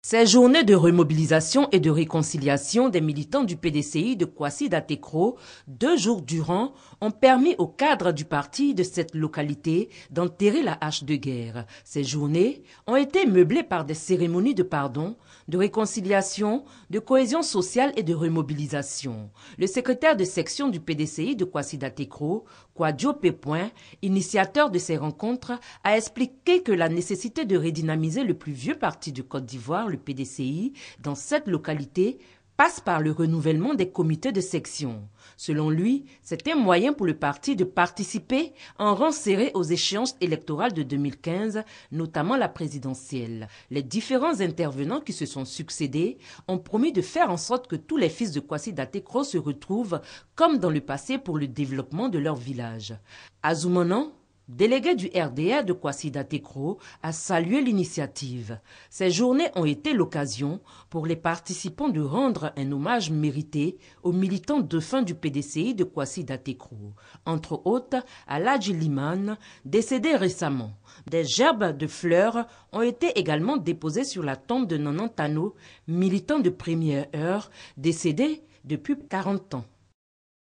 Ces journées de remobilisation et de réconciliation des militants du PDCI de kwasi datekro deux jours durant, ont permis au cadre du parti de cette localité d'enterrer la hache de guerre. Ces journées ont été meublées par des cérémonies de pardon, de réconciliation, de cohésion sociale et de remobilisation. Le secrétaire de section du PDCI de kwasi datekro Kwadjo Pépoin, initiateur de ces rencontres, a expliqué que la nécessité de redynamiser le plus vieux parti du Côte d'Ivoire le PDCI dans cette localité passe par le renouvellement des comités de section. Selon lui, c'est un moyen pour le parti de participer en rang serré aux échéances électorales de 2015, notamment la présidentielle. Les différents intervenants qui se sont succédés ont promis de faire en sorte que tous les fils de Kwasi Datekro se retrouvent, comme dans le passé, pour le développement de leur village. Azoumanan, Délégué du RDA de Kwasida Datekro, a salué l'initiative. Ces journées ont été l'occasion pour les participants de rendre un hommage mérité aux militants de fin du PDCI de Kwasida Datekro. entre autres à Liman, décédé récemment. Des gerbes de fleurs ont été également déposées sur la tombe de Nanantano, militant de première heure, décédé depuis 40 ans.